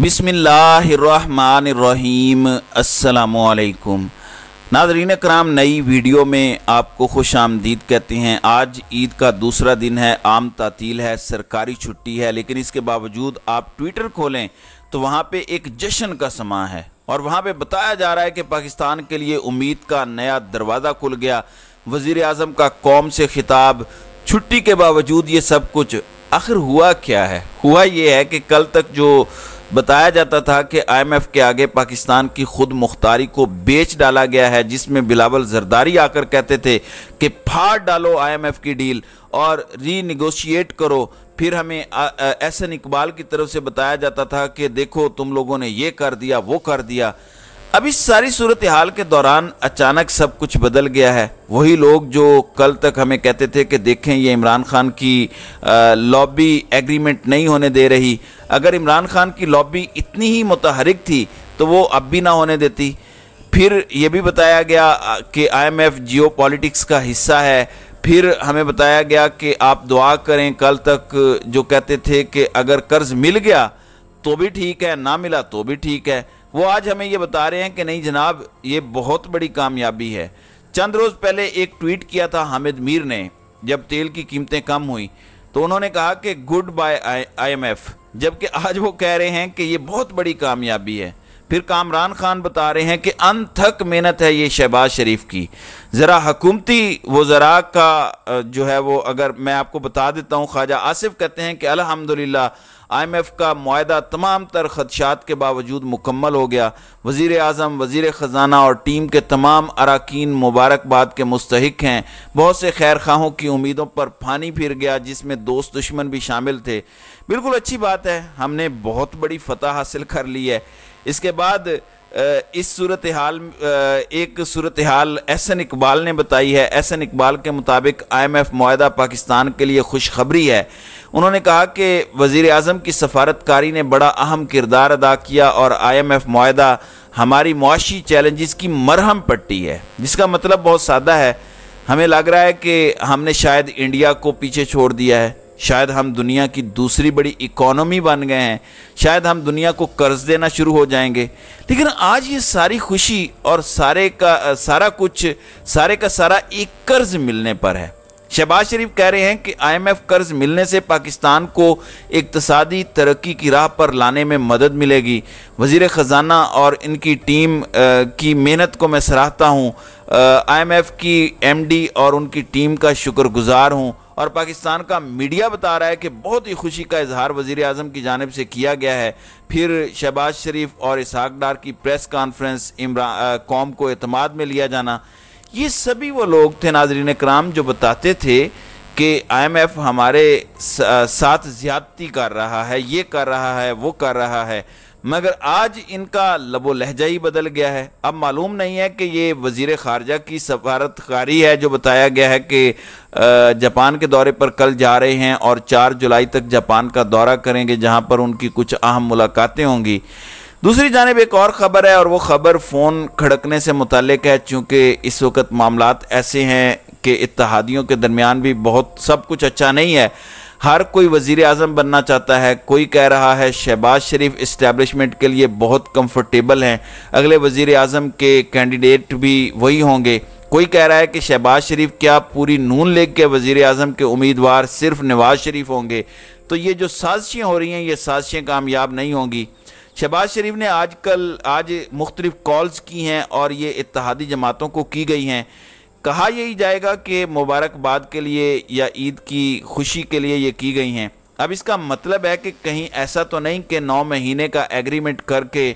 बिसमीम असलकुम नाजरीन कराम नई वीडियो में आपको खुश आमदीद कहते हैं आज ईद का दूसरा दिन है आम तातील है सरकारी छुट्टी है लेकिन इसके बावजूद आप ट्विटर खोलें तो वहाँ पे एक जश्न का समा है और वहाँ पे बताया जा रहा है कि पाकिस्तान के लिए उम्मीद का नया दरवाज़ा खुल गया वज़ी अजम का कौम से खिताब छुट्टी के बावजूद ये सब कुछ आखिर हुआ क्या है हुआ ये है कि कल तक जो बताया जाता था कि आईएमएफ के आगे पाकिस्तान की खुद मुख्तारी को बेच डाला गया है जिसमें बिलावल जरदारी आकर कहते थे कि फाड़ डालो आईएमएफ की डील और रीनिगोशिएट करो फिर हमें एस एन इकबाल की तरफ से बताया जाता था कि देखो तुम लोगों ने ये कर दिया वो कर दिया अब इस सारी सूरत हाल के दौरान अचानक सब कुछ बदल गया है वही लोग जो कल तक हमें कहते थे कि देखें ये इमरान खान की लॉबी एग्रीमेंट नहीं होने दे रही अगर इमरान खान की लॉबी इतनी ही मुतहरिक थी तो वो अब भी ना होने देती फिर ये भी बताया गया कि आईएमएफ जियोपॉलिटिक्स का हिस्सा है फिर हमें बताया गया कि आप दुआ करें कल तक जो कहते थे कि अगर कर्ज मिल गया तो भी ठीक है ना मिला तो भी ठीक है वो आज हमें ये बता रहे हैं कि नहीं जनाब ये बहुत बड़ी कामयाबी है चंद रोज़ पहले एक ट्वीट किया था हामिद मीर ने जब तेल की कीमतें कम हुई तो उन्होंने कहा कि गुड बाय आई एम जबकि आज वो कह रहे हैं कि ये बहुत बड़ी कामयाबी है फिर कामरान खान बता रहे हैं कि अनथक मेहनत है ये शहबाज शरीफ की ज़रा हकूमती जरा का जो है वो अगर मैं आपको बता देता हूँ ख्वाजा आसिफ कहते हैं कि अलहमदिल्ला आई एम एफ़ का माहा तमाम तर खदशात के बावजूद मुकम्मल हो गया वज़ी अजम वज़ी ख़जाना और टीम के तमाम अरकान मुबारकबाद के मुस्तक हैं बहुत से खैर खाहों की उम्मीदों पर फानी फिर गया जिसमें दोस्त दुश्मन भी शामिल थे बिल्कुल अच्छी बात है हमने बहुत बड़ी फतह हासिल कर ली है इसके बाद इस सूरत हाल एक सूरत हाल एहसन इकबाल ने बताई है एहसन इकबाल के मुताबिक आई एम एफ माहा पाकिस्तान के लिए खुशखबरी है उन्होंने कहा कि वज़ी अजम की सफारतकारी ने बड़ा अहम किरदार अदा किया और आई एम एफ माहा हमारी मुआशी चैलेंजेस की मरहम पट्टी है जिसका मतलब बहुत सादा है हमें लग रहा है कि हमने शायद इंडिया को पीछे छोड़ दिया है शायद हम दुनिया की दूसरी बड़ी इकोनॉमी बन गए हैं शायद हम दुनिया को कर्ज देना शुरू हो जाएंगे लेकिन आज ये सारी खुशी और सारे का सारा कुछ सारे का सारा एक कर्ज मिलने पर है शहबाज शरीफ कह रहे हैं कि आईएमएफ कर्ज मिलने से पाकिस्तान को इकतसादी तरक्की की राह पर लाने में मदद मिलेगी वजीर ख़जाना और इनकी टीम की मेहनत को मैं सराहता हूँ आईएमएफ की एमडी और उनकी टीम का शुक्रगुजार हूँ और पाकिस्तान का मीडिया बता रहा है कि बहुत ही खुशी का इजहार वजीर अजम की जानब से किया गया है फिर शहबाज शरीफ और इसहाक डार की प्रेस कॉन्फ्रेंस इमरान कौम को अतमाद में लिया जाना ये सभी वो लोग थे नाजरीन कराम जो बताते थे कि आईएमएफ हमारे साथ ज़्यादती कर रहा है ये कर रहा है वो कर रहा है मगर आज इनका लबो लहजा ही बदल गया है अब मालूम नहीं है कि ये वजीर खारजा की सफारतकारी है जो बताया गया है कि जापान के दौरे पर कल जा रहे हैं और चार जुलाई तक जापान का दौरा करेंगे जहाँ पर उनकी कुछ अहम मुलाकातें होंगी दूसरी जानब एक और ख़बर है और वो ख़बर फ़ोन खड़कने से मुतक है चूँकि इस वक्त मामला ऐसे हैं कि इतिहादियों के दरमियान भी बहुत सब कुछ अच्छा नहीं है हर कोई वजीर आजम बनना चाहता है कोई कह रहा है शहबाज शरीफ इस्टेबलिशमेंट के लिए बहुत कंफर्टेबल हैं अगले वजीर आजम के कैंडिडेट भी वही होंगे कोई कह रहा है कि शहबाज शरीफ क्या पूरी नून लेग के वजीर अजम के उम्मीदवार सिर्फ नवाज शरीफ होंगे तो ये जो साजिशें हो रही हैं ये साजिशें कामयाब नहीं होंगी शहबाज शरीफ ने आज कल आज मुख्तलिफ कॉल्स की हैं और ये इतिहादी जमातों को की गई हैं कहा यही जाएगा कि मुबारकबाद के लिए या ईद की खुशी के लिए ये की गई हैं अब इसका मतलब है कि कहीं ऐसा तो नहीं कि नौ महीने का एग्रीमेंट करके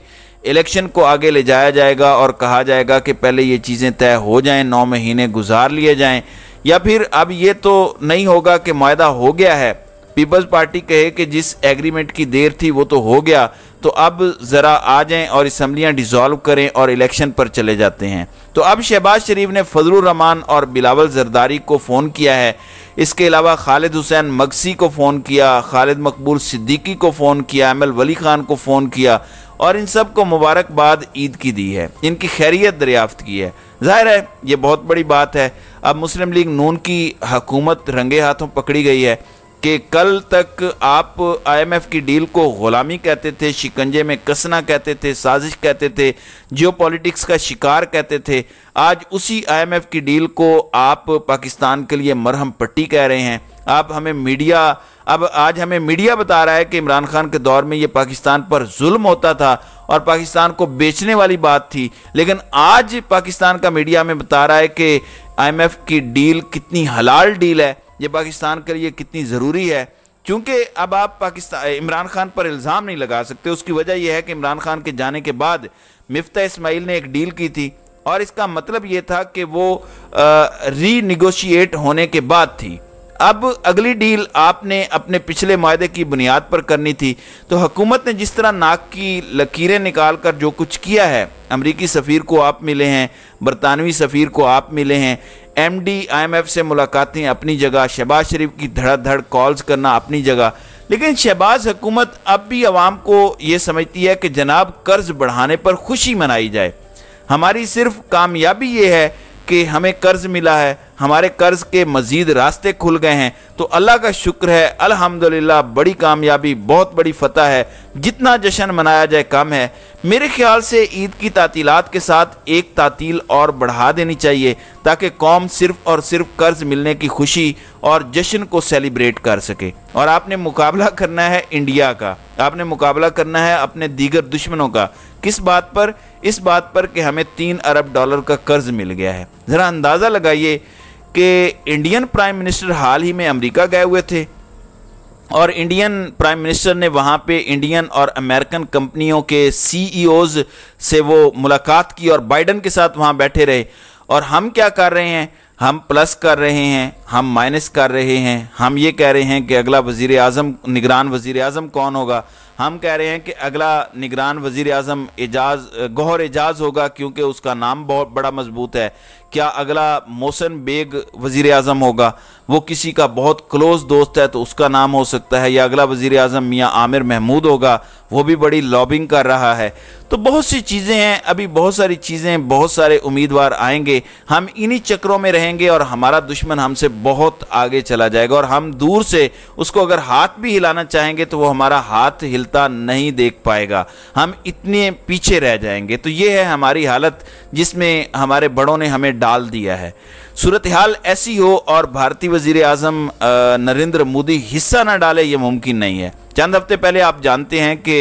इलेक्शन को आगे ले जाया जाएगा और कहा जाएगा कि पहले ये चीज़ें तय हो जाएं नौ महीने गुजार लिए जाएं या फिर अब ये तो नहीं होगा कि मायदा हो गया है पीपल्स पार्टी कहे कि जिस एग्रीमेंट की देर थी वो तो हो गया तो अब ज़रा आ जाएं और इसम्बलियाँ डिजॉल्व करें और इलेक्शन पर चले जाते हैं तो अब शहबाज शरीफ ने फजल रमान और बिलावल जरदारी को फ़ोन किया है इसके अलावा खालिद हुसैन मगसी को फ़ोन किया खालिद मकबूल सिद्दीकी को फ़ोन किया एम एल वली खान को फ़ोन किया और इन सब को मुबारकबाद ईद की दी है इनकी खैरियत दरियाफ्त की है जाहिर है ये बहुत बड़ी बात है अब मुस्लिम लीग नून की हकूमत रंगे हाथों पकड़ी गई है कि कल तक आप आईएमएफ की डील को गुलामी कहते थे शिकंजे में कसना कहते थे साजिश कहते थे जियोपॉलिटिक्स का शिकार कहते थे आज उसी आईएमएफ की डील को आप पाकिस्तान के लिए मरहम पट्टी कह रहे हैं आप हमें मीडिया अब आज हमें मीडिया बता रहा है कि इमरान खान के दौर में ये पाकिस्तान पर जुल्म होता था और पाकिस्तान को बेचने वाली बात थी लेकिन आज पाकिस्तान का मीडिया हमें बता रहा है कि आईएमएफ की डील कितनी हलाल डील है ये पाकिस्तान के लिए कितनी ज़रूरी है क्योंकि अब आप पाकिस्तान इमरान खान पर इल्ज़ाम नहीं लगा सकते उसकी वजह यह है कि इमरान खान के जाने के बाद मिफ्ता इसमाइल ने एक डील की थी और इसका मतलब ये था कि वो रीनिगोशिएट होने के बाद थी अब अगली डील आपने अपने पिछले माहे की बुनियाद पर करनी थी तो हुकूमत ने जिस तरह नाक की लकीरें निकाल कर जो कुछ किया है अमरीकी सफ़ीर को आप मिले हैं बरतानवी सफ़ीर को आप मिले हैं एमडी आईएमएफ से मुलाकातें अपनी जगह शहबाज शरीफ की धड़ाधड़ कॉल्स करना अपनी जगह लेकिन शहबाज हुकूमत अब भी आवाम को ये समझती है कि जनाब कर्ज बढ़ाने पर खुशी मनाई जाए हमारी सिर्फ कामयाबी ये है कि हमें कर्ज मिला है हमारे कर्ज के मजीद रास्ते खुल गए हैं तो अल्लाह का शुक्र है अल्हम्दुलिल्लाह बड़ी कामयाबी बहुत बड़ी फतह है जितना जश्न मनाया जाए कम है मेरे ख्याल से ईद की तातीलत के साथ एक तातील और बढ़ा देनी चाहिए ताकि कौम सिर्फ और सिर्फ कर्ज मिलने की खुशी और जश्न को सेलिब्रेट कर सके और आपने मुकाबला करना है इंडिया का आपने मुकाबला करना है अपने दीगर दुश्मनों का किस बात पर इस बात पर कि हमें तीन अरब डॉलर का कर्ज मिल गया है ज़रा अंदाज़ा लगाइए कि इंडियन प्राइम मिनिस्टर हाल ही में अमेरिका गए हुए थे और इंडियन प्राइम मिनिस्टर ने वहाँ पे इंडियन और अमेरिकन कंपनियों के सी e से वो मुलाकात की और बाइडन के साथ वहाँ बैठे रहे और हम क्या कर रहे हैं हम प्लस कर रहे हैं हम माइनस कर रहे हैं हम ये कह रहे हैं कि अगला वज़ी अजम निगरान वज़ी अजम कौन होगा हम कह रहे हैं कि अगला निगरान वज़ी अजम एजाज गौर एजाज होगा क्योंकि उसका नाम बहुत बड़ा मजबूत है क्या अगला मोहसन बेग वज़ी अजम होगा वो किसी का बहुत क्लोज़ दोस्त है तो उसका नाम हो सकता है या अगला वज़ी अजम मियाँ आमिर महमूद होगा वो भी बड़ी लॉबिंग कर रहा है तो बहुत सी चीज़ें हैं अभी बहुत सारी चीज़ें बहुत सारे उम्मीदवार आएंगे हम इन्हीं चक्रों में रहेंगे और हमारा दुश्मन हमसे बहुत आगे चला जाएगा और हम दूर से उसको अगर हाथ भी हिलाना चाहेंगे तो वो हमारा हाथ हिलता नहीं देख पाएगा हम इतने पीछे रह जाएंगे तो ये है हमारी हालत जिसमें हमारे बड़ों ने हमें डाल दिया है सूरत हाल ऐसी हो और भारतीय वजीर अजम नरेंद्र मोदी हिस्सा ना डाले ये मुमकिन नहीं है चंद हफ्ते पहले आप जानते हैं कि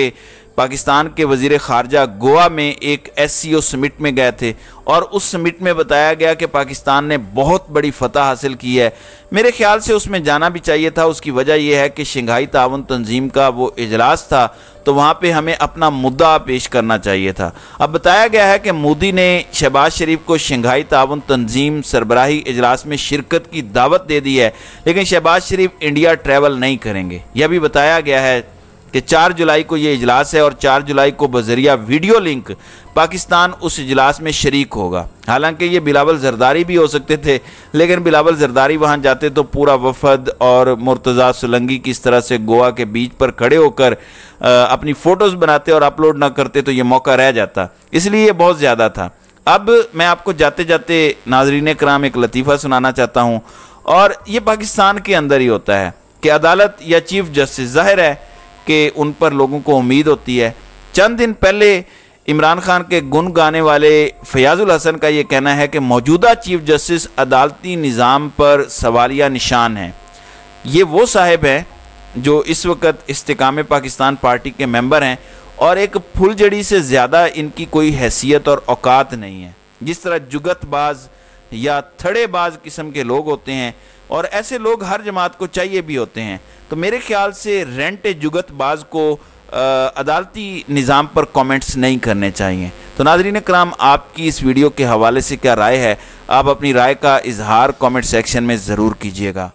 पाकिस्तान के वजीर खारजा गोवा में एक एस सी ओ समिट में गए थे और उस समिट में बताया गया कि पाकिस्तान ने बहुत बड़ी फतह हासिल की है मेरे ख्याल से उसमें जाना भी चाहिए था उसकी वजह यह है कि शंघाई ताउन तंजीम का वो इजलास था तो वहाँ पे हमें अपना मुद्दा पेश करना चाहिए था अब बताया गया है कि मोदी ने शहबाज शरीफ को शंघाई तावन तंजीम सरबराही इजलास में शिरकत की दावत दे दी है लेकिन शहबाज शरीफ इंडिया ट्रैवल नहीं करेंगे यह भी बताया गया है कि 4 जुलाई को ये इजलास है और 4 जुलाई को बजरिया वीडियो लिंक पाकिस्तान उस इजलास में शरीक होगा हालांकि ये बिलावल जरदारी भी हो सकते थे लेकिन बिलावल जरदारी वहाँ जाते तो पूरा वफद और मुर्तज़ा सुलंगी किस तरह से गोवा के बीच पर खड़े होकर अपनी फ़ोटोज़ बनाते और अपलोड ना करते तो ये मौका रह जाता इसलिए ये बहुत ज़्यादा था अब मैं आपको जाते जाते नाजरीन कराम एक लतीफ़ा सुनाना चाहता हूँ और ये पाकिस्तान के अंदर ही होता है कि अदालत या चीफ जस्टिस ज़ाहिर है कि उन पर लोगों को उम्मीद होती है चंद दिन पहले इमरान खान के गुन गाने वाले फयाजुल हसन का ये कहना है कि मौजूदा चीफ जस्टिस अदालती निज़ाम पर सवालिया निशान हैं ये वो साहब हैं जो इस वक्त इस्तेकाम पाकिस्तान पार्टी के मेंबर हैं और एक फुलझड़ी से ज़्यादा इनकी कोई हैसियत और औकात नहीं है जिस तरह जुगतबाज़ या थड़ेबाज किस्म के लोग होते हैं और ऐसे लोग हर जमात को चाहिए भी होते हैं तो मेरे ख्याल से रेंट जुगतबाज को आ, अदालती निज़ाम पर कमेंट्स नहीं करने चाहिए तो नाजरीन कराम आपकी इस वीडियो के हवाले से क्या राय है आप अपनी राय का इजहार कमेंट सेक्शन में ज़रूर कीजिएगा